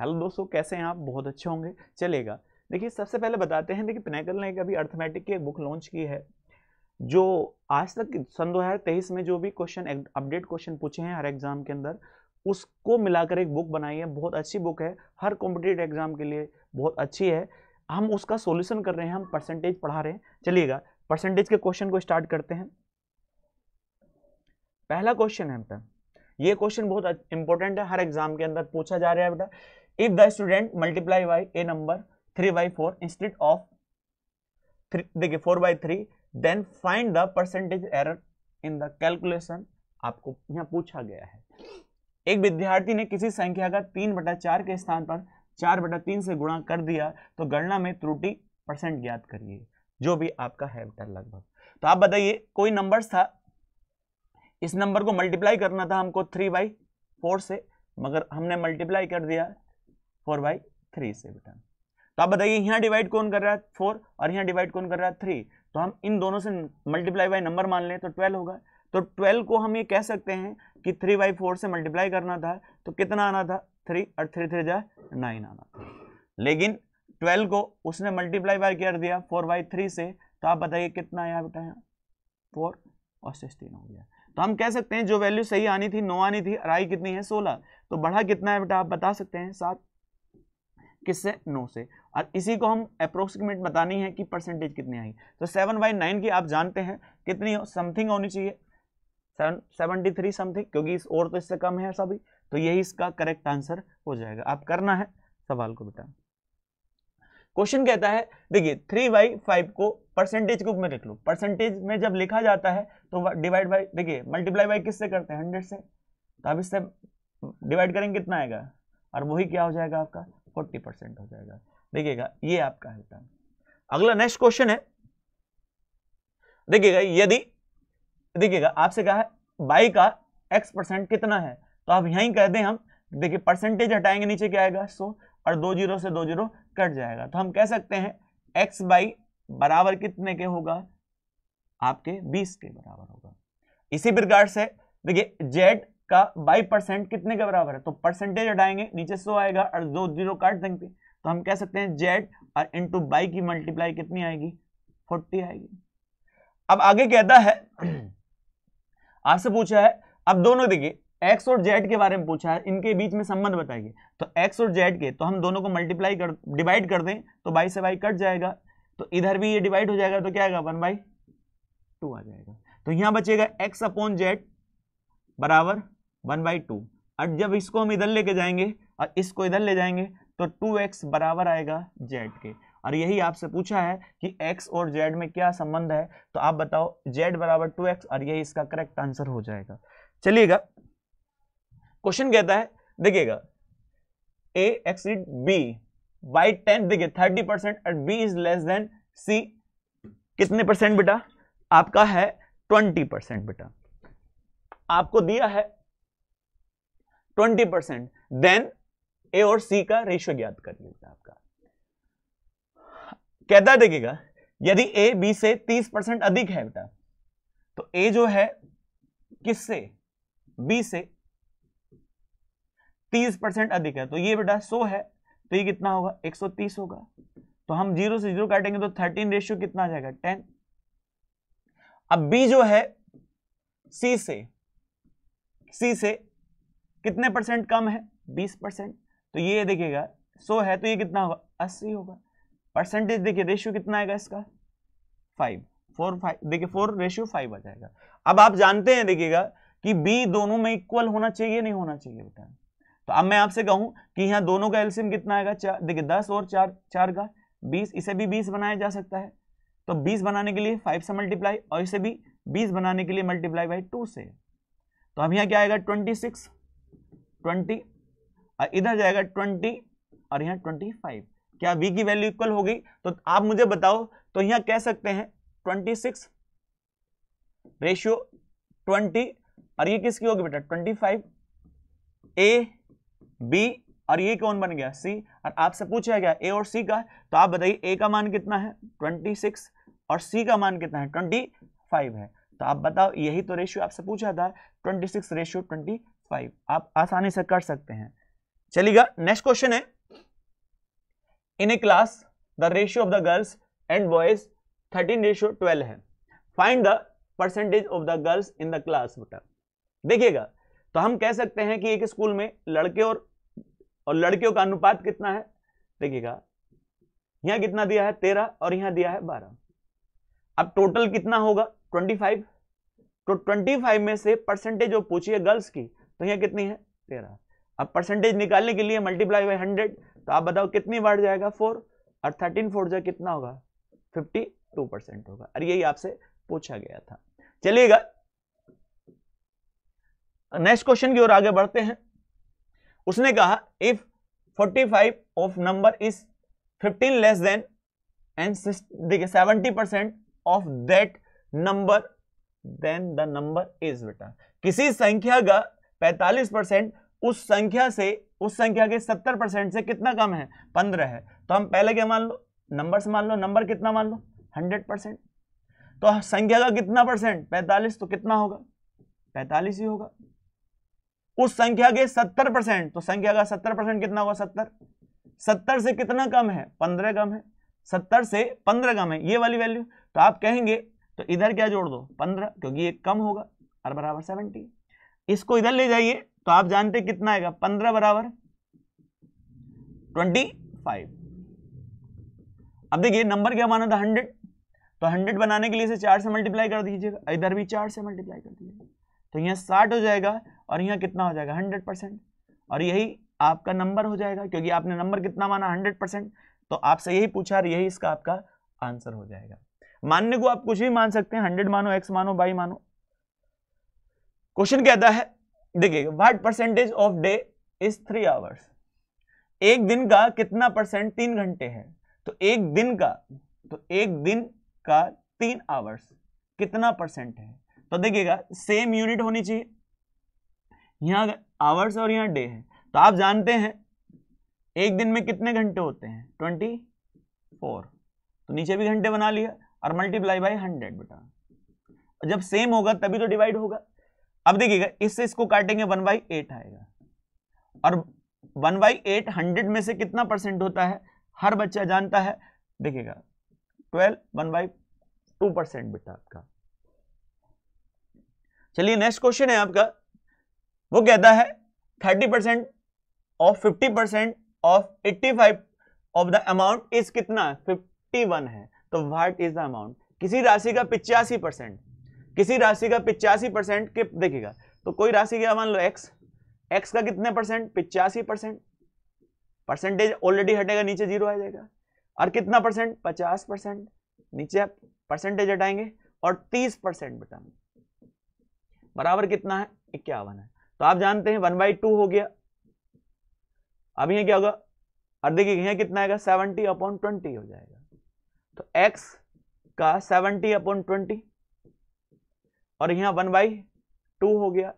hello दोस्तों कैसे हैं आप बहुत अच्छे होंगे चलेगा देखिए सबसे पहले बताते हैं देखिए पिनाकल ने एक अभी अर्थमेटिक की एक बुक लॉन्च की है जो आज तक सन तेईस में जो भी क्वेश्चन अपडेट क्वेश्चन पूछे हैं हर एग्ज़ाम के अंदर उसको मिलाकर एक बुक बनाई है बहुत अच्छी बुक है हर कॉम्पिटेटिव एग्ज़ाम के लिए बहुत अच्छी है हम उसका सोल्यूशन कर रहे हैं हम परसेंटेज पढ़ा रहे हैं चलिएगा परसेंटेज के क्वेश्चन को स्टार्ट करते हैं पहला क्वेश्चन है बेटा ये क्वेश्चन बहुत इंपॉर्टेंट है हर एग्जाम के अंदर पूछा जा रहा है बेटा if the student multiply by a number three by four instead of three देखिए four by three then find the percentage error in the calculation आपको यहाँ पूछा गया है एक विद्यार्थी ने किसी संख्या का तीन बटा चार के स्थान पर चार बटा तीन से गुणा कर दिया तो गणना में त्रुटि परसेंट ज्ञात करिए जो भी आपका है लगभग तो आप बताइए कोई नंबर्स था इस नंबर को मल्टीप्लाई करना था हमको थ्री बाई फोर से मगर हमने मल्टीप्लाई कर दिया फोर बाई थ्री से बेटा तो आप बताइए यहाँ डिवाइड कौन कर रहा है फोर और यहाँ डिवाइड कौन कर रहा है थ्री तो हम इन दोनों से मल्टीप्लाई बाई नंबर मान लें तो ट्वेल्व होगा तो ट्वेल्व को हम ये कह सकते हैं कि थ्री बाई फोर से मल्टीप्लाई करना था तो कितना आना था थ्री और थ्री थ्री जाए नाइन आना था लेकिन ट्वेल्व को उसने मल्टीप्लाई बाय कर दिया फोर बाई थ्री से तो आप बताइए कितना आया बेटा यहाँ फोर और सिक्सटीन हो गया तो हम कह सकते हैं जो वैल्यू सही आनी थी नौ आनी थी और आई कितनी है सोलह तो बढ़ा कितना है बेटा आप बता सकते हैं सात किससे नौ से और इसी को हम अप्रोक्सीमेट बतानी है कि परसेंटेज कितनी आएगी तो सेवन बाई नाइन की आप जानते हैं कितनी हो, समथिंग होनी चाहिए सेवन सेवेंटी थ्री समथिंग क्योंकि इस और तो इससे कम है सभी तो यही इसका करेक्ट आंसर हो जाएगा आप करना है सवाल को बेटा क्वेश्चन कहता है देखिए थ्री बाई फाइव को परसेंटेज के रूप में लिख लो परसेंटेज में जब लिखा जाता है तो डिवाइड बाई देखिए मल्टीप्लाई बाई किससे करते हैं हंड्रेड से तो आप इससे डिवाइड करेंगे कितना आएगा और वही क्या हो जाएगा आपका फोर्टी परसेंट हो जाएगा देखिएगा ये आपका है है अगला नेक्स्ट क्वेश्चन है देखिएगा यदि देखिएगा आपसे कहा है बाई का एक्स परसेंट कितना है तो आप यही कह दें हम देखिए परसेंटेज हटाएंगे नीचे क्या आएगा सो और दो जीरो से दो जीरो कट जाएगा तो हम कह सकते हैं एक्स बाई बराबर कितने के होगा आपके बीस के बराबर होगा इसी प्रकार से देखिए जेड का बाई परसेंट कितने के बराबर है तो परसेंटेज हटाएंगे नीचे सो आएगा और दो जीरो काट देंगे तो हम कह सकते हैं जेड और इंटू बाई की मल्टीप्लाई कितनी आएगी फोर्टी आएगी अब आगे कहता है आपसे पूछा है अब दोनों देखिए एक्स और जेड के बारे में पूछा है इनके बीच में संबंध बताइए तो एक्स और जेड के तो हम दोनों को मल्टीप्लाई कर डिवाइड कर दें तो बाई से बाई कट जाएगा तो इधर भी ये डिवाइड हो जाएगा तो क्या आएगा वन बाई टू आ जाएगा तो यहां बचेगा एक्स अपॉन जेड बराबर वन बाई टू और जब इसको हम इधर लेके जाएंगे और इसको इधर ले जाएंगे तो टू एक्स बराबर आएगा जेड के और यही आपसे पूछा है कि एक्स और जेड में क्या संबंध है तो आप बताओ जेड बराबर टू एक्स और यही इसका करेक्ट आंसर हो जाएगा चलिएगा क्वेश्चन कहता है देखिएगा a exceed b by ten देखिए थर्टी परसेंट और b is less than c कितने परसेंट बेटा आपका है ट्वेंटी परसेंट बेटा आपको दिया है ट्वेंटी परसेंट देन ए और सी का रेशियो ज्ञात कर लीजिए आपका कहता देखिएगा यदि ए बी से तीस परसेंट अधिक है बेटा तो ए जो है किससे बी से तीस परसेंट अधिक है तो ये बेटा सो है तो ये कितना होगा एक सौ तीस होगा तो हम जीरो से जीरो काटेंगे तो थर्टीन रेशियो कितना आ जाएगा टेन अब बी जो है सी से सी से कितने परसेंट कम है बीस परसेंट तो ये देखिएगा सो है तो ये कितना होगा अस्सी होगा परसेंटेज देखिए रेशियो कितना आएगा इसका फाइव फोर फाइव देखिए फोर रेशियो फाइव आ जाएगा अब आप जानते हैं देखिएगा कि बी दोनों में इक्वल होना चाहिए नहीं होना चाहिए बेटा तो अब मैं आपसे कहूं कि यहाँ दोनों का एल्सियम कितना आएगा चार देखिए दस और चार चार का बीस इसे भी बीस बनाया जा सकता है तो बीस बनाने के लिए फाइव से मल्टीप्लाई और इसे भी बीस बनाने के लिए मल्टीप्लाई बाई टू से तो अब यहाँ क्या आएगा ट्वेंटी सिक्स ट्वेंटी और इधर जाएगा ट्वेंटी और यहाँ ट्वेंटी फाइव क्या वी की वैल्यू इक्वल होगी तो आप मुझे बताओ तो यहाँ कह सकते हैं ट्वेंटी सिक्स रेशियो ट्वेंटी और ये किसकी होगी बेटा ट्वेंटी फाइव ए बी और ये कौन बन गया सी और आपसे पूछा गया ए और सी का तो आप बताइए ए का मान कितना है ट्वेंटी सिक्स और सी का मान कितना है ट्वेंटी फाइव है तो आप बताओ यही तो रेशियो आपसे पूछा था twenty six ratio twenty five आप आसानी से कर सकते हैं चलिएगा नेक्स्ट क्वेश्चन है in a class the ratio of the girls and boys thirteen ratio twelve है find the percentage of the girls in the class बेटा देखिएगा तो हम कह सकते हैं कि एक स्कूल में लड़के और और लड़कियों का अनुपात कितना है देखिएगा यहां कितना दिया है तेरह और यहां दिया है बारह अब टोटल कितना होगा ट्वेंटी फाइव तो ट्वेंटी फाइव में से परसेंटेज जो पूछिए गर्ल्स की तो यहाँ कितनी है तेरह अब परसेंटेज निकालने के लिए मल्टीप्लाई बाई हंड्रेड तो आप बताओ कितनी बार जाएगा फोर और थर्टीन फोर जो कितना होगा फिफ्टी टू परसेंट होगा और यही आपसे पूछा गया था चलिएगा नेक्स्ट क्वेश्चन की ओर आगे बढ़ते हैं उसने कहा if 45 of number is 15 less than and देखिए 70 percent of that number then the number is बेटा किसी संख्या का 45 परसेंट उस संख्या से उस संख्या के 70 परसेंट से कितना कम है 15 है तो हम पहले क्या मान लो नंबर से मान लो नंबर कितना मान लो 100 परसेंट तो संख्या का कितना परसेंट 45 तो कितना होगा 45 ही होगा उस संख्या के 70 परसेंट तो संख्या का 70 परसेंट कितना होगा 70 70 से कितना कम है 15 कम है 70 से 15 कम है ये वाली वैल्यू तो आप कहेंगे तो इधर क्या जोड़ दो 15 क्योंकि ये कम होगा और बराबर सेवेंटी इसको इधर ले जाइए तो आप जानते कितना आएगा पंद्रह बराबर ट्वेंटी फाइव अब देखिए नंबर क्या माना था हंड्रेड तो हंड्रेड बनाने के लिए इसे चार से मल्टीप्लाई कर दीजिएगा इधर भी चार से मल्टीप्लाई कर दीजिएगा तो यहाँ साठ हो जाएगा और यहाँ कितना हो जाएगा हंड्रेड परसेंट और यही आपका नंबर हो जाएगा क्योंकि आपने नंबर कितना माना हंड्रेड परसेंट तो आपसे यही पूछा और यही इसका आपका आंसर हो जाएगा मानने को आप कुछ भी मान सकते हैं हंड्रेड मानो एक्स मानो बाई मानो क्वेश्चन कहता है देखिए what percentage of day is three hours एक दिन का कितना परसेंट तीन घंटे है तो एक दिन का तो एक दिन का तीन आवर्स कितना परसेंट है तो देखिएगा सेम यूनिट होनी चाहिए यहां आवर्स और यहां डे है तो आप जानते हैं एक दिन में कितने घंटे होते हैं ट्वेंटी फोर तो नीचे भी घंटे बना लिया और मल्टीप्लाई बाय हंड्रेड बेटा जब सेम होगा तभी तो डिवाइड होगा अब देखिएगा इससे इसको काटेंगे वन बाई एट आएगा और वन बाई एट हंड्रेड में से कितना परसेंट होता है हर बच्चा जानता है देखिएगा twelve one by two percent बेटा आपका चलिए नेक्स्ट क्वेश्चन है आपका वो कहता है thirty percent of fifty percent of eighty five of the amount is कितना फिफ्टी वन है तो वाट इज द अमाउंट किसी राशि का पिचासी परसेंट किसी राशि का पिचासी परसेंट देखिएगा देखेगा तो कोई राशि क्या मान लो एक्स एक्स का कितने परसेंट पिचासी परसेंट परसेंटेज ऑलरेडी हटेगा नीचे जीरो आ जाएगा और कितना परसेंट पचास परसेंट नीचे आप परसेंटेज हटाएंगे और तीस परसेंट बटाएंगे बराबर कितना है इक्यावन है तो आप जानते हैं वन बाई टू हो गया अब यह क्या होगा और देखिए यह कितना आएगा सेवनटी अपॉन ट्वेंटी हो जाएगा तो एक्स का सेवनटी अपॉन ट्वेंटी और यहाँ वन बाई टू हो गया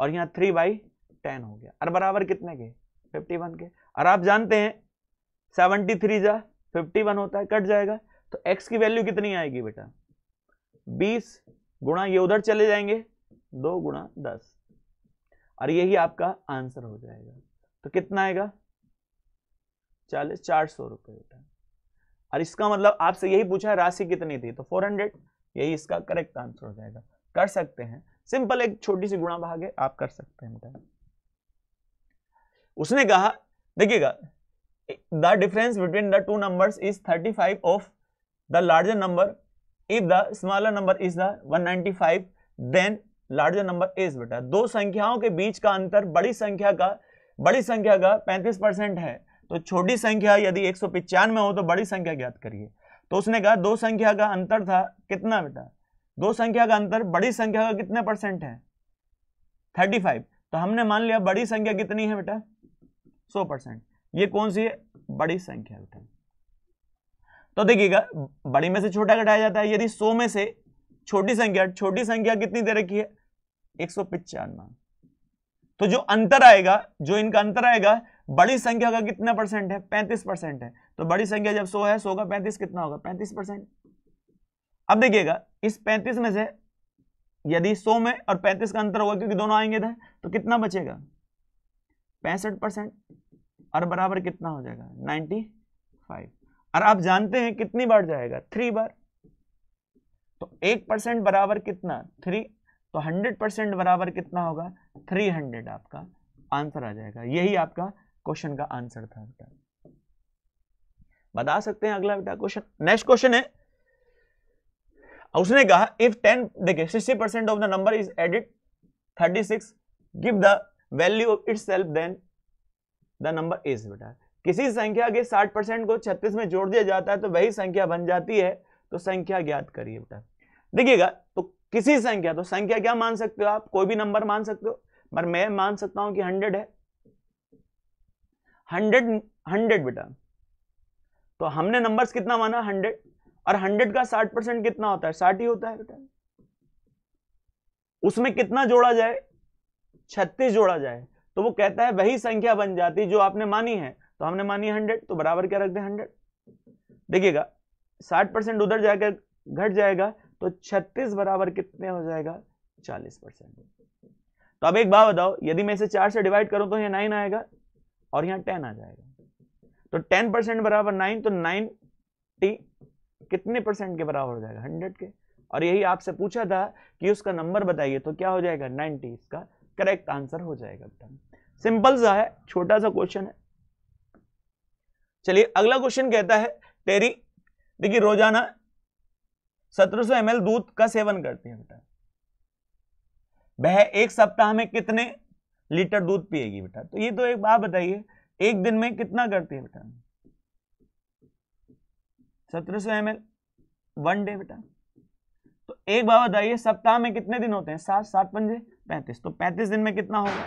और यहाँ थ्री बाई टेन हो गया और बराबर कितने के फिफ्टी वन के और आप जानते हैं सेवनटी थ्री जा फिफ्टी वन होता है कट जाएगा तो एक्स की वैल्यू कितनी आएगी बेटा बीस गुणा ये उधर चले जाएंगे दो गुणा दस और यही आपका आंसर हो जाएगा तो कितना आएगा चालीस चार सौ रुपये बेटा और इसका मतलब आपसे यही पूछा राशि कितनी थी तो फोर हंड्रेड यही इसका करेक्ट आंसर हो जाएगा कर सकते हैं सिंपल एक छोटी सी गुणा भाग है आप कर सकते हैं बेटा उसने कहा देखिएगा the difference between the two numbers is 35 of the larger number if the smaller number is the 195 then larger number is बेटा दो संख्याओं के बीच का अंतर बड़ी संख्या का बड़ी संख्या का 35 परसेंट है तो छोटी संख्या यदि एक हो तो बड़ी संख्या ज्ञात करिए तो उसने कहा दो संख्या का अंतर था कितना बेटा दो संख्या का अंतर बड़ी संख्या का कितने परसेंट है थर्टी फाइव तो हमने मान लिया बड़ी संख्या कितनी है बेटा सौ परसेंट ये कौन सी है बड़ी संख्या बेटा तो देखिएगा बड़ी में से छोटा घटाया जाता है यदि सौ में से छोटी संख्या छोटी संख्या कितनी दे रखी है एक सौ पिचानवे तो जो अंतर आएगा जो इनका अंतर आएगा बड़ी संख्या का कितना परसेंट है पैंतीस परसेंट है तो बड़ी संख्या जब सौ है सौ का पैंतीस कितना होगा पैंतीस परसेंट अब देखिएगा इस 35 में से यदि 100 में और 35 का अंतर होगा क्योंकि दोनों आएंगे इधर तो कितना बचेगा पैंसठ परसेंट और बराबर कितना हो जाएगा 95 और आप जानते हैं कितनी बार जाएगा थ्री बार तो एक परसेंट बराबर कितना थ्री तो हंड्रेड परसेंट बराबर कितना होगा थ्री हंड्रेड आपका आंसर आ जाएगा यही आपका क्वेश्चन का आंसर था बता सकते हैं अगला बेटा क्वेश्चन नेक्स्ट क्वेश्चन है उसने कहा इफ टेन देखिए sixty percent of the number is added thirty six give the value of it self then the number is बेटा किसी संख्या के साठ परसेंट को छत्तीस में जोड़ दिया जाता है तो वही संख्या बन जाती है तो संख्या ज्ञात करिए बेटा देखिएगा तो किसी संख्या तो संख्या क्या मान सकते हो आप कोई भी नंबर मान सकते हो पर मैं मान सकता हूं कि हंड्रेड है हंड्रेड हंड्रेड बेटा तो हमने नंबर्स कितना माना हंड्रेड और हंड्रेड का साठ परसेंट कितना होता है साठ ही होता है बेटा उसमें कितना जोड़ा जाए छत्तीस जोड़ा जाए तो वो कहता है वही संख्या बन जाती जो आपने मानी है तो हमने मानी हंड्रेड तो बराबर क्या रख दें हंड्रेड देखिएगा साठ परसेंट उधर जाकर घट जाएगा तो छत्तीस बराबर कितने हो जाएगा चालीस परसेंट तो अब एक बात बताओ यदि मैं इसे चार से डिवाइड करूं तो यह नाइन आएगा और यहां टेन आ जाएगा तो टेन परसेंट बराबर नाइन तो नाइन टी कितने परसेंट के बराबर हो जाएगा हंड्रेड के और यही आपसे पूछा था कि उसका नंबर बताइए तो क्या हो जाएगा नाइन्टी इसका करेक्ट आंसर हो जाएगा बेटा सिंपल सा है छोटा सा क्वेश्चन है चलिए अगला क्वेश्चन कहता है तेरी देखिए रोजाना 1700 ml दूध का सेवन करती है बेटा वह एक सप्ताह में कितने लीटर दूध पिएगी बेटा तो ये तो एक बात बताइए एक दिन में कितना करती है बेटा सत्रह सौ एम वन डे बेटा तो एक बार बताइए सप्ताह में कितने दिन होते हैं सात सात पंजे पैंतीस तो पैंतीस दिन में कितना होगा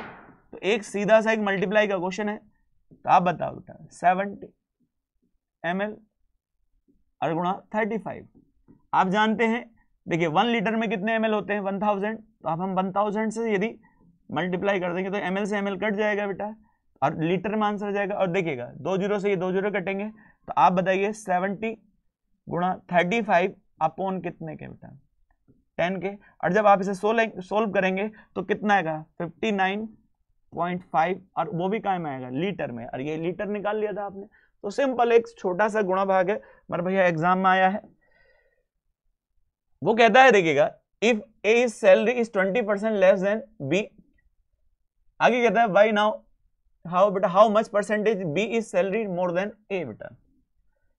तो एक सीधा सा एक मल्टीप्लाई का क्वेश्चन है तो आप बताओ बेटा सेवनटी एम एल अरगुणा थर्टी फाइव आप जानते हैं देखिए वन लीटर में कितने एम होते हैं वन थाउजेंड तो आप हम वन थाउजेंड से यदि मल्टीप्लाई कर देंगे तो एम से एम कट जाएगा बेटा और लीटर में आंसर जाएगा और देखिएगा दो जीरो से ये दो जीरो कटेंगे तो आप बताइए सेवनटी गुणा थर्टी फाइव अपॉन कितने के बेटा टेन के और जब आप इसे सोल्व करेंगे तो कितना आएगा फिफ्टी नाइन पॉइंट फाइव और वो भी कायम आएगा लीटर में और ये लीटर निकाल लिया था आपने तो सिंपल एक छोटा सा गुणा भाग है मेरे भैया एग्जाम में आया है वो कहता है देखिएगा if a is salary is twenty percent less than b आगे कहता है बाई नाउ हाउ बेटा how much percentage b is salary more than a बेटा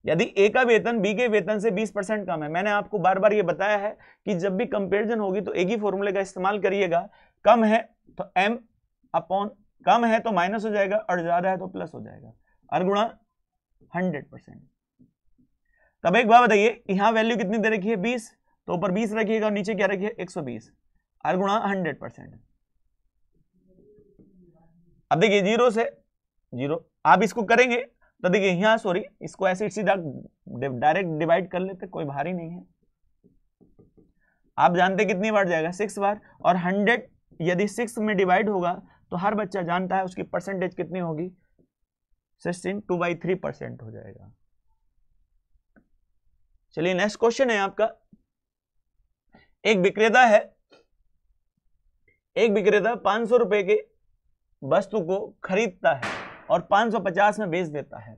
यदि ए का वेतन बी के वेतन से 20 परसेंट कम है मैंने आपको बार बार ये बताया है कि जब भी कंपेरिजन होगी तो एक ही फॉर्मूले का इस्तेमाल करिएगा कम है तो एम अपॉन कम है तो माइनस हो जाएगा और ज्यादा है तो प्लस हो जाएगा और हंड्रेड परसेंट तब एक बात बताइए यहां वैल्यू कितनी दे रखी है बीस तो ऊपर बीस रखिएगा और नीचे क्या रखिए एक सौ बीस और हंड्रेड परसेंट अब देखिए जीरो से जीरो आप इसको करेंगे तो देखिए यहाँ सॉरी इसको ऐसे सीधा डायरेक्ट डिवाइड कर लेते कोई भारी नहीं है आप जानते कितनी बार जाएगा सिक्स बार और हंड्रेड यदि सिक्स में डिवाइड होगा तो हर बच्चा जानता है उसकी परसेंटेज कितनी होगी sixteen two by three percent हो जाएगा चलिए नेक्स्ट क्वेश्चन है आपका एक विक्रेता है एक विक्रेता पांच सौ रुपए के वस्तु को खरीदता है और 550 में बेच देता है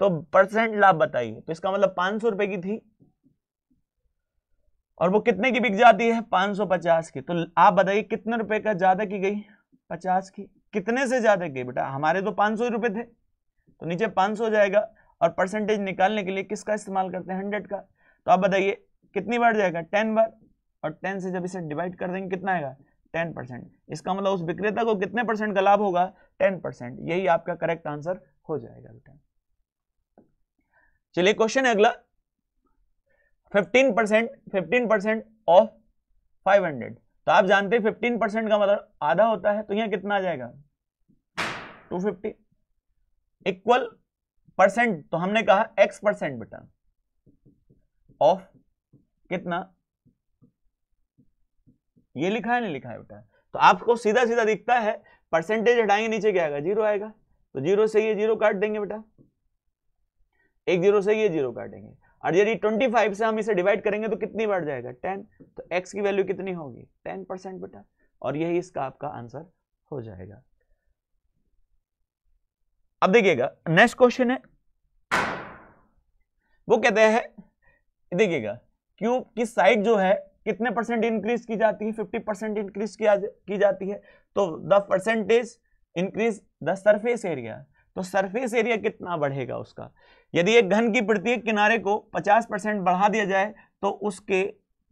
तो परसेंट लाभ बताइए तो इसका मतलब पांच सौ रुपए की थी और वो कितने की बिक जाती है 550 की तो आप बताइए कितने रुपए का ज्यादा की गई 50 की कितने से ज्यादा की बेटा हमारे तो पांच सौ रुपए थे तो नीचे पांच सौ जाएगा और परसेंटेज निकालने के लिए किसका इस्तेमाल करते हैं हंड्रेड का तो आप बताइए कितनी बार जाएगा टेन बार और टेन से जब इसे डिवाइड कर देंगे कितना आएगा टेन परसेंट इसका मतलब उस विक्रेता को कितने परसेंट का लाभ होगा टेन परसेंट यही आपका करेक्ट आंसर हो जाएगा बेटा चलिए क्वेश्चन अगला fifteen percent fifteen percent of five hundred तो आप जानते हैं फिफ्टीन परसेंट का मतलब आधा होता है तो यहां कितना आ जाएगा टू फिफ्टी इक्वल परसेंट तो हमने कहा एक्स परसेंट बेटा ऑफ कितना ये लिखा है नहीं लिखा है बेटा तो आपको सीधा सीधा दिखता है परसेंटेज हटाएंगे नीचे क्या आएगा जीरो आएगा तो जीरो से ये जीरो काट देंगे बेटा एक जीरो से ये जीरो काटेंगे और यदि फाइव से हम इसे डिवाइड करेंगे तो कितनी बढ़ जाएगा टेन तो एक्स की वैल्यू कितनी होगी टेन परसेंट बेटा और यही इसका आपका आंसर हो जाएगा अब देखिएगा नेक्स्ट क्वेश्चन है वो कहते हैं देखिएगा क्यों की साइड जो है कितने परसेंट इंक्रीज की जाती है फिफ्टी परसेंट इंक्रीज की जाती है तो the percentage increase the surface area तो सरफेस एरिया कितना बढ़ेगा उसका यदि एक घन की प्रत्येक किनारे को 50 परसेंट बढ़ा दिया जाए तो उसके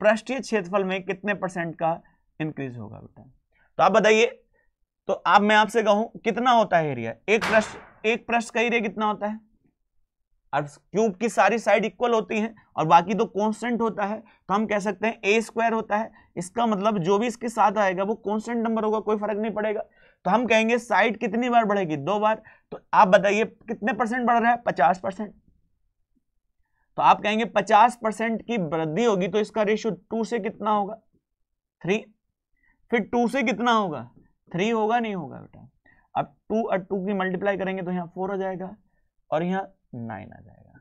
पृष्ठीय क्षेत्रफल में कितने परसेंट का इंक्रीज होगा बेटा तो आप बताइए तो आप मैं आपसे कहूं कितना होता है एरिया एक प्रश्न एक प्रश्न का एरिया कितना होता है और क्यूब की सारी साइड इक्वल होती हैं और बाकी तो कॉन्स्टेंट होता है तो हम कह सकते हैं ए स्क्वायर होता है इसका मतलब जो भी इसके साथ आएगा वो कॉन्स्टेंट नंबर होगा कोई फर्क नहीं पड़ेगा तो हम कहेंगे साइड कितनी बार बढ़ेगी दो बार तो आप बताइए कितने परसेंट बढ़ रहा है पचास परसेंट तो आप कहेंगे पचास परसेंट की वृद्धि होगी तो इसका रेशियो टू से कितना होगा थ्री फिर टू से कितना होगा थ्री होगा नहीं होगा बेटा अब टू और टू की मल्टीप्लाई करेंगे तो यहाँ फोर हो जाएगा और यहाँ नाइन आ जाएगा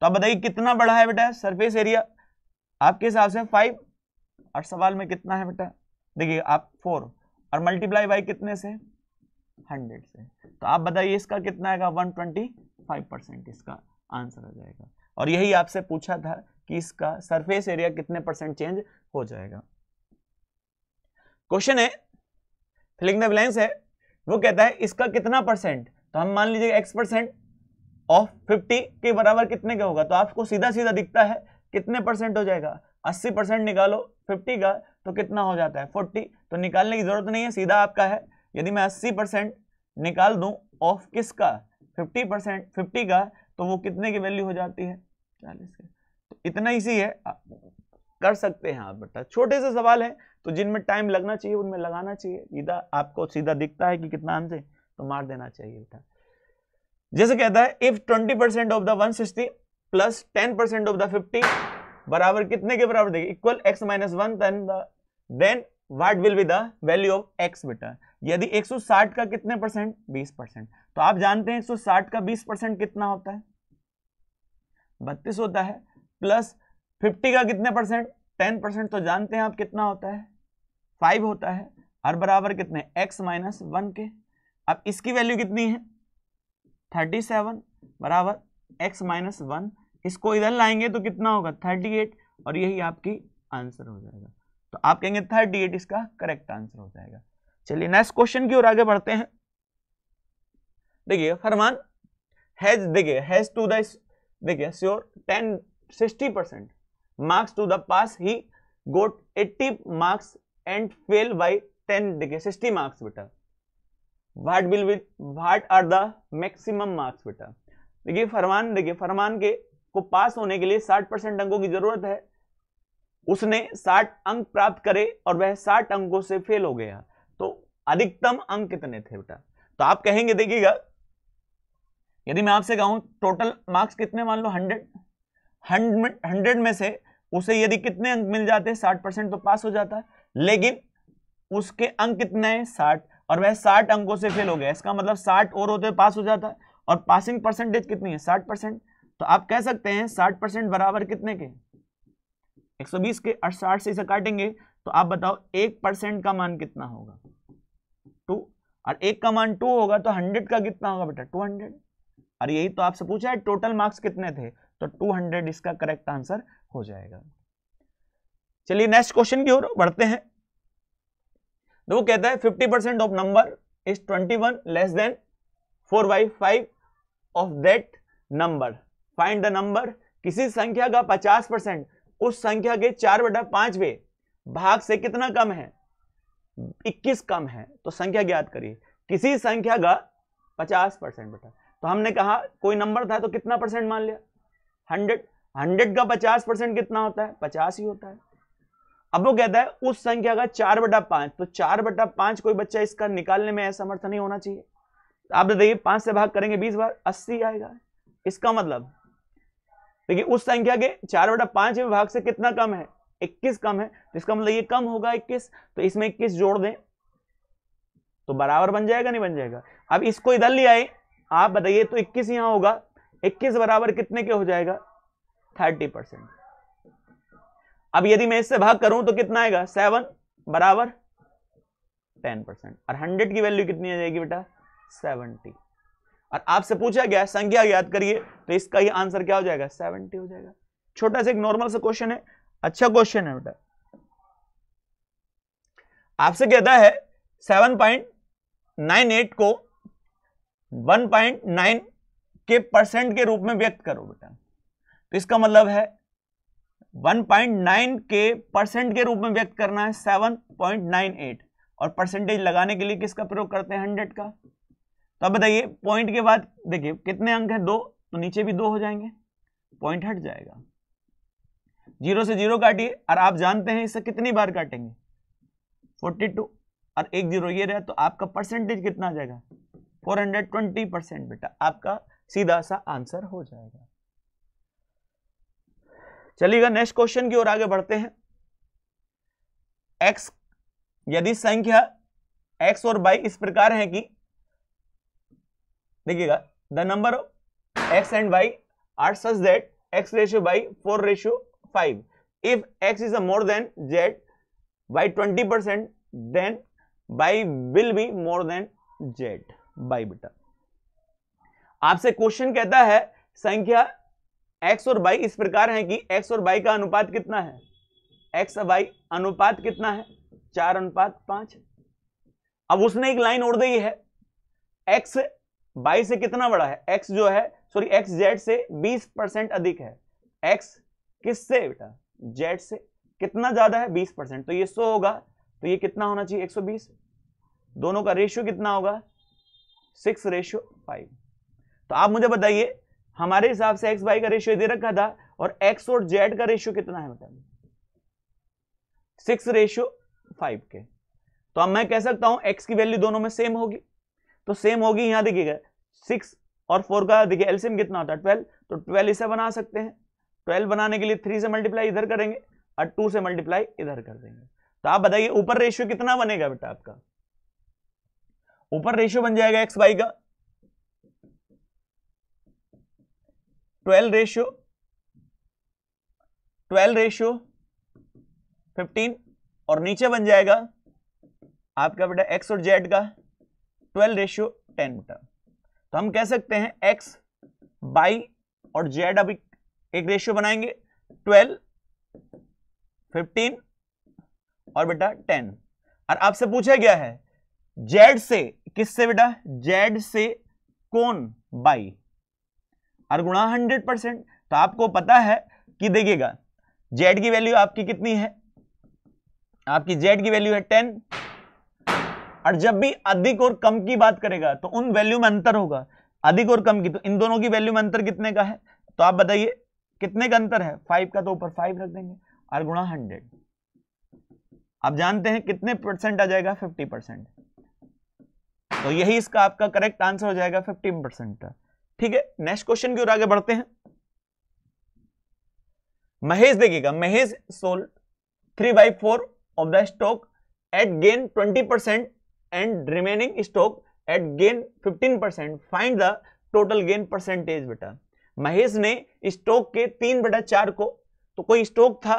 तो आप बताइए कितना बड़ा है बेटा सरफेस एरिया आपके हिसाब से फाइव और सवाल में कितना है बेटा देखिए आप फोर और मल्टीप्लाई बाई कितने से हंड्रेड से तो आप बताइए इसका कितना आएगा वन ट्वेंटी फाइव परसेंट इसका आंसर आ जाएगा और यही आपसे पूछा था कि इसका सरफेस एरिया कितने परसेंट चेंज हो जाएगा क्वेश्चन है फिलिंग द ब्लैंक्स है वो कहता है इसका कितना परसेंट तो हम मान लीजिए एक्स परसेंट ऑफ फिफ्टी के बराबर कितने का होगा तो आपको सीधा सीधा दिखता है कितने परसेंट हो जाएगा अस्सी परसेंट निकालो फिफ्टी का तो कितना हो जाता है फोर्टी तो निकालने की जरूरत नहीं है सीधा आपका है यदि मैं अस्सी परसेंट निकाल दूँ ऑफ किसका फिफ्टी परसेंट फिफ्टी का तो वो कितने की वैल्यू हो जाती है चालीस की तो इतना सी है कर सकते हैं आप बेटा छोटे से सवाल है तो जिनमें टाइम लगना चाहिए उनमें लगाना चाहिए सीधा आपको सीधा दिखता है कि कितना आंसर तो मार देना चाहिए बेटा जैसे कहता है if 20 percent of the sixty plus ten percent of the fifty बराबर कितने के बराबर देगी equal x minus one then what will be the value of x बेटा यदि 160 का कितने परसेंट 20 परसेंट तो आप जानते हैं 160 का 20 परसेंट कितना होता है बत्तीस होता है प्लस 50 का कितने परसेंट 10 परसेंट तो जानते हैं आप कितना होता है 5 होता है और बराबर कितने x माइनस वन के अब इसकी वैल्यू कितनी है थर्टी सेवन बराबर एक्स माइनस वन इसको इधर लाएंगे तो कितना होगा थर्टी एट और यही आपकी आंसर हो जाएगा तो आप कहेंगे थर्टी एट इसका करेक्ट आंसर हो जाएगा चलिए नेक्स्ट क्वेश्चन की ओर आगे बढ़ते हैं देखिए फरमान हैज देखिए हैज टू द देखिए sure ten sixty percent marks to the pass he got eighty marks and fail by ten देखिए सिक्सटी मार्क्स बेटा what will with what are the maximum marks बेटा देखिए फरमान देखिए फरमान के को पास होने के लिए 60 परसेंट अंकों की जरूरत है उसने 60 अंक प्राप्त करे और वह 60 अंकों से फेल हो गया तो अधिकतम अंक कितने थे बेटा तो आप कहेंगे देखिएगा यदि मैं आपसे कहूं टोटल मार्क्स कितने मान लो हंड्रेड हंड्रेड में से उसे यदि कितने अंक मिल जाते साठ परसेंट तो पास हो जाता लेकिन उसके अंक कितने हैं साठ और वह साठ अंकों से फेल हो गया इसका मतलब साठ और होते पास हो जाता है और पासिंग परसेंटेज कितनी है साठ परसेंट तो आप कह सकते हैं साठ परसेंट बराबर कितने के 120 के और साठ से इसे काटेंगे तो आप बताओ एक परसेंट का मान कितना होगा टू और एक का मान टू होगा तो हंड्रेड का कितना होगा बेटा टू हंड्रेड और यही तो आपसे पूछा है टोटल मार्क्स कितने थे तो टू हंड्रेड इसका करेक्ट आंसर हो जाएगा चलिए नेक्स्ट क्वेश्चन की ओर बढ़ते हैं तो वो कहता है fifty percent of number is twenty one less than four by five of that number find the number किसी संख्या का पचास परसेंट उस संख्या के चार बटा पांचवे भाग से कितना कम है इक्कीस कम है तो संख्या ज्ञात करिए किसी संख्या का पचास परसेंट बटा तो हमने कहा कोई नंबर था तो कितना परसेंट मान लिया हंड्रेड हंड्रेड का पचास परसेंट कितना होता है पचास ही होता है अब वो कहता है उस संख्या का चार बटा पांच तो चार बटा पांच कोई बच्चा इसका निकालने में असमर्थ नहीं होना चाहिए आप तो देखिए पांच से भाग करेंगे बीस बार अस्सी आएगा इसका मतलब देखिए उस संख्या के चार बटा पांच भाग से कितना कम है इक्कीस कम है तो इसका मतलब ये कम होगा इक्कीस तो इसमें इक्कीस जोड़ दें तो बराबर बन जाएगा नहीं बन जाएगा अब इसको इधर ले आए आप बताइए तो इक्कीस यहां होगा इक्कीस बराबर कितने के हो जाएगा थर्टी परसेंट अब यदि मैं इससे भाग करूं तो कितना आएगा सेवन बराबर टेन परसेंट और हंड्रेड की वैल्यू कितनी आ जाएगी बेटा सेवनटी और आपसे पूछा गया संख्या याद करिए तो इसका ही आंसर क्या हो जाएगा सेवनटी हो जाएगा छोटा सा एक नॉर्मल सा क्वेश्चन है अच्छा क्वेश्चन है बेटा आपसे कहता है सेवन पॉइंट नाइन एट को वन पॉइंट नाइन के परसेंट के रूप में व्यक्त करो बेटा तो इसका मतलब है 1.9 के परसेंट के रूप में व्यक्त करना है 7.98 और परसेंटेज लगाने के लिए किसका प्रयोग करते हैं 100 का तो अब बताइए पॉइंट के बाद देखिए कितने अंक हैं दो तो नीचे भी दो हो जाएंगे पॉइंट हट जाएगा जीरो से जीरो काटिए और आप जानते हैं इसे कितनी बार काटेंगे 42 और एक जीरो ये रहा तो आपका परसेंटेज कितना आ जाएगा फोर परसेंट बेटा आपका सीधा सा आंसर हो जाएगा चलिएगा नेक्स्ट क्वेश्चन की ओर आगे बढ़ते हैं एक्स यदि संख्या एक्स और बाई इस प्रकार है कि देखिएगा the number x and y are such that x ratio y four ratio five if x is a more than z by twenty percent then y will be more than z by बेटा आपसे question कहता है संख्या x और by इस प्रकार है कि एक्स और बाई का अनुपात कितना है एक्स बाई अनुपात कितना है चार अनुपात पांच अब उसने एक लाइन और दी है एक्स बाई से कितना बड़ा है एक्स जो है सॉरी एक्स जेड से बीस परसेंट अधिक है एक्स किस से बेटा जेड से कितना ज्यादा है बीस परसेंट तो ये सो होगा तो ये कितना होना चाहिए एक सौ बीस दोनों का रेशियो कितना होगा सिक्स रेशियो फाइव तो आप मुझे बताइए हमारे हिसाब से एक्स वाई का रेशियो दे रखा था और एक्स और जेड का रेशियो कितना है बताइए सिक्स रेशियो फाइव के तो अब मैं कह सकता हूं एक्स की वैल्यू दोनों में सेम होगी तो सेम होगी यहां देखिएगा सिक्स और फोर का देखिए एलसीएम कितना होता है ट्वेल्व तो ट्वेल्व इसे बना सकते हैं ट्वेल्व बनाने के लिए थ्री से मल्टीप्लाई इधर करेंगे और टू से मल्टीप्लाई इधर कर देंगे तो आप बताइए ऊपर रेशियो कितना बनेगा बेटा आपका ऊपर रेशियो बन जाएगा एक्स वाई का 12 रेशियो 12 रेशियो 15 और नीचे बन जाएगा आपका बेटा x और z का 12 रेशियो 10 बेटा तो हम कह सकते हैं x बाई और z अब एक रेशियो बनाएंगे 12 15 और बेटा 10 और आपसे पूछा गया है z से किससे बेटा z से कौन बाई और गुणा हंड्रेड परसेंट तो आपको पता है कि देखिएगा जेड की वैल्यू आपकी कितनी है आपकी जेड की वैल्यू है टेन और जब भी अधिक और कम की बात करेगा तो उन वैल्यू में अंतर होगा अधिक और कम की तो इन दोनों की वैल्यू में अंतर कितने का है तो आप बताइए कितने का अंतर है फाइव का तो ऊपर फाइव रख देंगे और गुणा हंड्रेड आप जानते हैं कितने परसेंट आ जाएगा फिफ्टी परसेंट तो यही इसका आपका करेक्ट आंसर हो जाएगा फिफ्टी परसेंट ठीक है नेक्स्ट क्वेश्चन की ओर आगे बढ़ते हैं महेश देखिएगा Mahesh sold three by four of the stock at gain twenty percent and remaining stock at gain fifteen percent find the total gain percentage बेटा महेश ने स्टॉक के तीन बटा चार को तो कोई स्टॉक था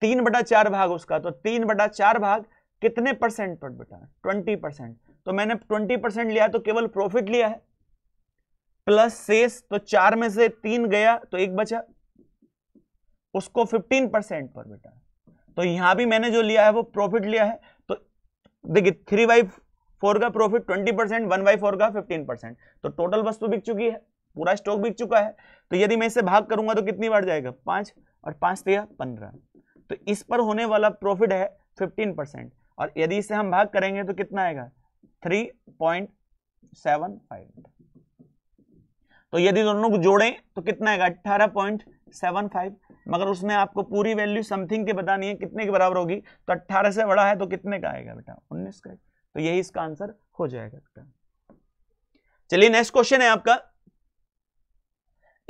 तीन बटा चार भाग उसका तो तीन बटा चार भाग कितने परसेंट पर बेटा ट्वेंटी परसेंट तो मैंने ट्वेंटी परसेंट लिया तो केवल प्रॉफिट लिया है प्लस सेस तो चार में से तीन गया तो एक बचा उसको फिफ्टीन परसेंट पर बेटा तो यहां भी मैंने जो लिया है वो प्रॉफिट लिया है तो देखिए थ्री बाई फोर का profit twenty percent one by four का फिफ्टीन परसेंट तो टोटल तो वस्तु बिक चुकी है पूरा स्टॉक बिक चुका है तो यदि मैं इसे भाग करूंगा तो कितनी बार जाएगा पांच और पांच दिया पंद्रह तो इस पर होने वाला प्रॉफिट है फिफ्टीन परसेंट और यदि इसे हम भाग करेंगे तो कितना आएगा थ्री पॉइंट सेवन फाइव तो यदि दोनों को जोड़ें तो कितना आएगा अट्ठारह पॉइंट सेवन फाइव मगर उसमें आपको पूरी वैल्यू समथिंग की बतानी है कितने के बराबर होगी तो अट्ठारह से बड़ा है तो कितने का आएगा बेटा उन्नीस का तो यही इसका आंसर हो जाएगा बेटा चलिए नेक्स्ट क्वेश्चन है आपका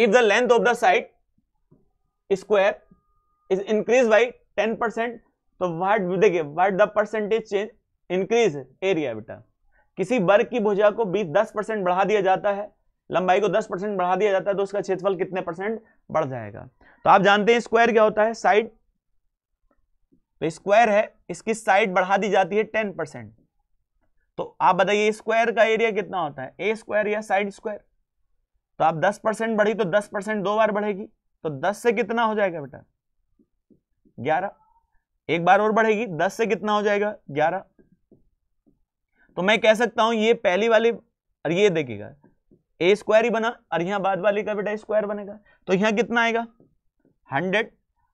if the length of the side square is increase by ten percent तो वाट देखिए what the percentage change increase area बेटा किसी वर्ग की भुजा को बीस दस परसेंट बढ़ा दिया जाता है लंबाई को 10 परसेंट बढ़ा दिया जाता है तो उसका क्षेत्रफल कितने परसेंट बढ़ जाएगा तो आप जानते हैं स्क्वायर क्या होता है साइड तो स्क्वायर है इसकी साइड बढ़ा दी जाती है टेन परसेंट तो आप बताइए स्क्वायर का एरिया कितना होता है ए स्क्वायर या साइड स्क्वायर तो आप दस परसेंट बढ़ी तो दस परसेंट दो बार बढ़ेगी तो दस से कितना हो जाएगा बेटा ग्यारह एक बार और बढ़ेगी दस से कितना हो जाएगा ग्यारह तो मैं कह सकता हूं ये पहली वाली और ये देखिएगा ए स्क्वायर ही बना और यहाँ बाद वाले का बेटा स्क्वायर बनेगा तो यहाँ कितना आएगा हंड्रेड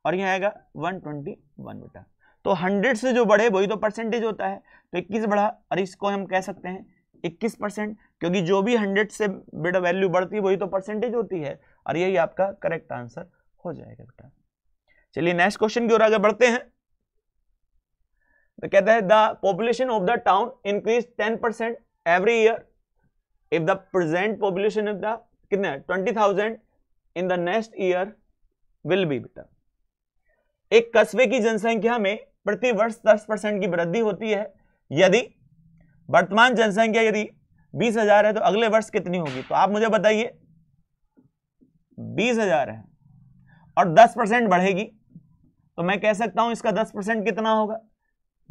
और यहाँ आएगा वन ट्वेंटी वन बेटा तो हंड्रेड से जो बढ़े वही तो परसेंटेज होता है तो इक्कीस बढ़ा और इसको हम कह सकते हैं इक्कीस परसेंट क्योंकि जो भी हंड्रेड से बेटा वैल्यू बढ़ती है वही तो परसेंटेज होती है और यही आपका करेक्ट आंसर हो जाएगा बेटा चलिए नेक्स्ट क्वेश्चन की ओर आगे बढ़ते हैं तो कहता है the population of the town increase ten percent every year if the present population if the कितने thousand in the next year will be बेटा एक कस्बे की जनसंख्या में प्रति वर्ष दस परसेंट की वृद्धि होती है यदि वर्तमान जनसंख्या यदि हजार है तो अगले वर्ष कितनी होगी तो आप मुझे बताइए बीस हजार है और दस परसेंट बढ़ेगी तो मैं कह सकता हूं इसका दस परसेंट कितना होगा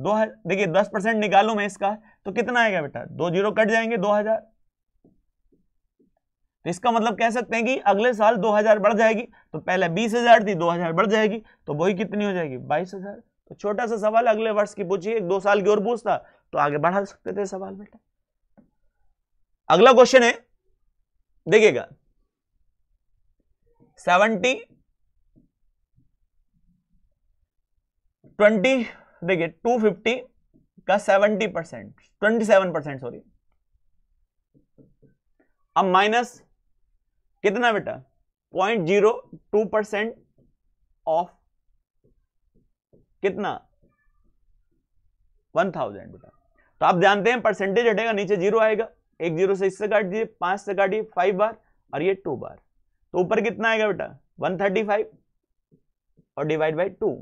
दो हजार देखिए दस परसेंट निकालू मैं इसका तो कितना आएगा बेटा दो जीरो कट जाएंगे दो हजार इसका मतलब कह सकते हैं कि अगले साल 2000 बढ़ जाएगी तो पहले 20000 थी 2000 बढ़ जाएगी तो वही कितनी हो जाएगी 22000 तो छोटा सा सवाल अगले वर्ष की पूछिए एक दो साल की और पूछता तो आगे बढ़ा सकते थे सवाल बेटा अगला क्वेश्चन है देखिएगा सेवेंटी ट्वेंटी देखिए टू फिफ्टी का 70 percent twenty seven percent sorry अब माइनस कितना बेटा point zero two percent of कितना वन थाउजेंड बेटा तो आप जानते हैं परसेंटेज हटेगा नीचे जीरो आएगा एक जीरो से इससे काट दीजिए पांच से काटिए फाइव बार और ये टू बार तो ऊपर कितना आएगा बेटा वन थर्टी फाइव और डिवाइड बाई टू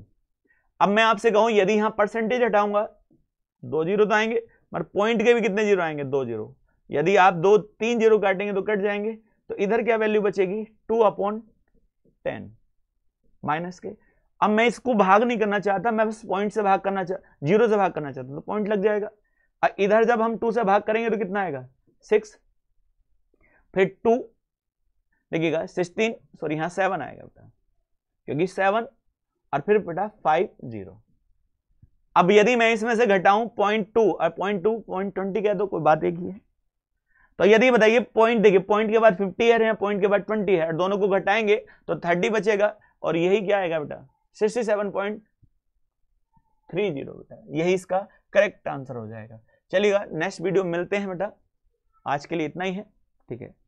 अब मैं आपसे कहूं यदि यहां परसेंटेज हटाऊंगा दो जीरो तो आएंगे मगर पॉइंट के भी कितने जीरो आएंगे दो जीरो यदि आप दो तीन जीरो काटेंगे तो कट जाएंगे तो इधर क्या वैल्यू बचेगी टू अपॉन टेन माइनस के अब मैं इसको भाग नहीं करना चाहता मैं बस पॉइंट से भाग करना चाह जीरो से भाग करना चाहता तो पॉइंट लग जाएगा इधर जब हम टू से भाग करेंगे तो कितना आएगा सिक्स फिर टू देखिएगा सिक्सटीन सॉरी यहां सेवन आएगा बेटा क्योंकि सेवन और फिर बेटा फाइव जीरो अब यदि मैं इसमें से घटाऊं पॉइंट टू और पॉइंट टू पॉइंट ट्वेंटी कह दो कोई बात एक ही है तो यदि बताइए पॉइंट देखिए पॉइंट के बाद फिफ्टी है पॉइंट के बाद ट्वेंटी है दोनों को घटाएंगे तो थर्टी बचेगा और यही क्या आएगा बेटा sixty seven point three zero बेटा यही इसका करेक्ट आंसर हो जाएगा चलिएगा नेक्स्ट वीडियो मिलते हैं बेटा आज के लिए इतना ही है ठीक है